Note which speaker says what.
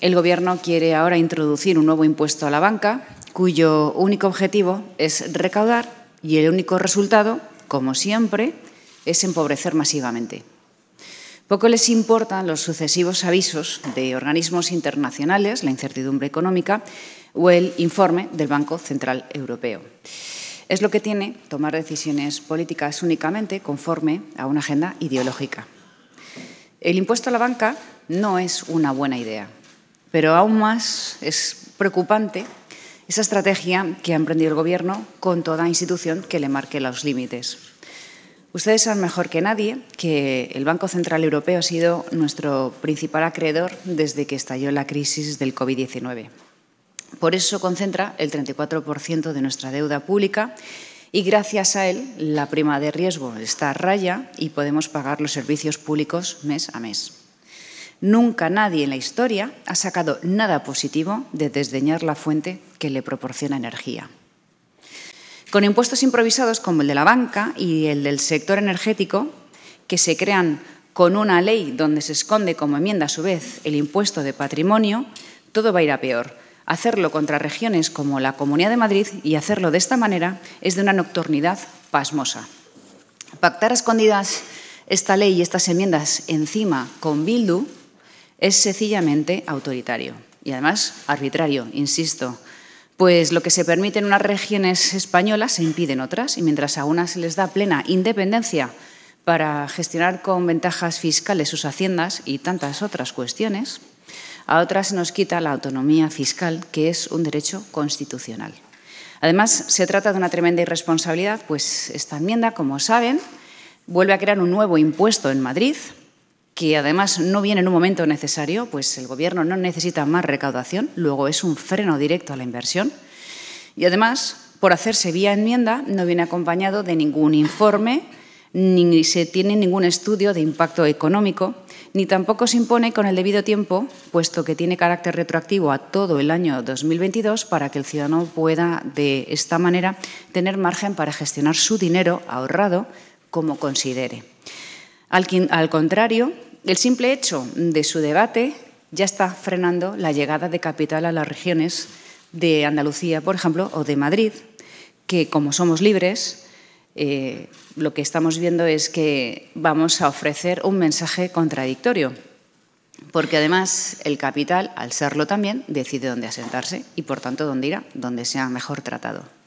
Speaker 1: el Gobierno quiere ahora introducir un nuevo impuesto a la banca, cuyo único objetivo es recaudar y el único resultado, como siempre, es empobrecer masivamente. Poco les importan los sucesivos avisos de organismos internacionales, la incertidumbre económica o el informe del Banco Central Europeo. Es lo que tiene tomar decisiones políticas únicamente conforme a una agenda ideológica. El impuesto a la banca no es una buena idea pero aún más es preocupante esa estrategia que ha emprendido el Gobierno con toda institución que le marque los límites. Ustedes saben mejor que nadie que el Banco Central Europeo ha sido nuestro principal acreedor desde que estalló la crisis del COVID-19. Por eso concentra el 34% de nuestra deuda pública y gracias a él la prima de riesgo está a raya y podemos pagar los servicios públicos mes a mes. Nunca nadie en la historia ha sacado nada positivo de desdeñar la fuente que le proporciona energía. Con impuestos improvisados como el de la banca y el del sector energético, que se crean con una ley donde se esconde como enmienda a su vez el impuesto de patrimonio, todo va a ir a peor. Hacerlo contra regiones como la Comunidad de Madrid y hacerlo de esta manera es de una nocturnidad pasmosa. Pactar a escondidas esta ley y estas enmiendas encima con Bildu es sencillamente autoritario y además arbitrario, insisto. Pues lo que se permite en unas regiones españolas se impide en otras y mientras a unas se les da plena independencia para gestionar con ventajas fiscales sus haciendas y tantas otras cuestiones, a otras se nos quita la autonomía fiscal, que es un derecho constitucional. Además, se trata de una tremenda irresponsabilidad, pues esta enmienda, como saben, vuelve a crear un nuevo impuesto en Madrid que además no viene en un momento necesario, pues el Gobierno no necesita más recaudación, luego es un freno directo a la inversión. Y además, por hacerse vía enmienda, no viene acompañado de ningún informe, ni se tiene ningún estudio de impacto económico, ni tampoco se impone con el debido tiempo, puesto que tiene carácter retroactivo a todo el año 2022 para que el ciudadano pueda, de esta manera, tener margen para gestionar su dinero ahorrado como considere. Al, contrario, el simple hecho de su debate ya está frenando la llegada de capital a las regiones de Andalucía, por ejemplo, o de Madrid, que como somos libres, eh, lo que estamos viendo es que vamos a ofrecer un mensaje contradictorio, porque además el capital, al serlo también, decide dónde asentarse y, por tanto, dónde irá, dónde sea mejor tratado.